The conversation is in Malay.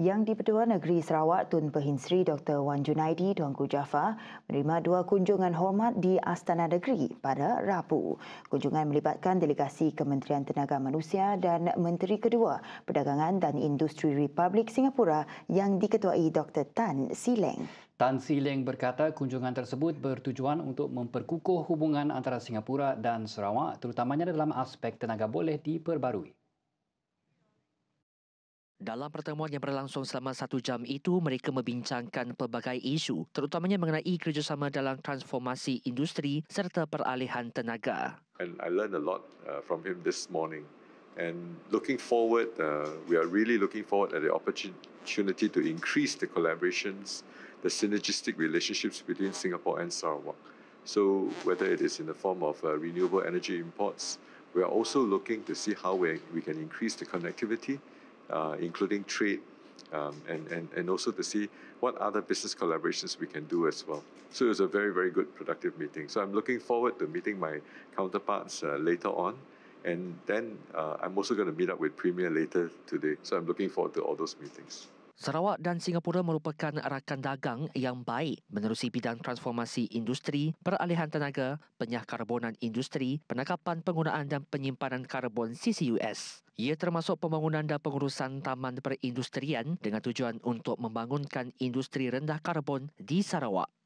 Yang di-Pertuan Negeri Sarawak Tun Perhin Sri Dr. Wan Junaidi Tuanku Jaffa menerima dua kunjungan hormat di Astana Negeri pada Rabu. Kunjungan melibatkan delegasi Kementerian Tenaga Manusia dan Menteri Kedua Perdagangan dan Industri Republik Singapura yang diketuai Dr. Tan Sileng. Tan Sileng berkata kunjungan tersebut bertujuan untuk memperkukuh hubungan antara Singapura dan Sarawak terutamanya dalam aspek tenaga boleh diperbarui. Dalam pertemuan yang berlangsung selama satu jam itu, mereka membincangkan pelbagai isu, terutamanya mengenai kerjasama dalam transformasi industri serta peralihan tenaga. And I learned a lot uh, from him this morning. And looking forward, uh, we are really looking forward at the opportunity to increase the collaborations, the synergistic relationships between Singapore and Sarawak. So whether it is in the form of uh, renewable energy imports, we are also looking to see how we can increase the connectivity uh, including trade, um, and, and, and also to see what other business collaborations we can do as well. So it was a very, very good productive meeting. So I'm looking forward to meeting my counterparts uh, later on. And then uh, I'm also going to meet up with Premier later today. So I'm looking forward to all those meetings. Sarawak dan Singapura merupakan rakan dagang yang baik menerusi bidang transformasi industri, peralihan tenaga, penyah karbonan industri, penangkapan penggunaan dan penyimpanan karbon CCUS. Ia termasuk pembangunan dan pengurusan taman perindustrian dengan tujuan untuk membangunkan industri rendah karbon di Sarawak.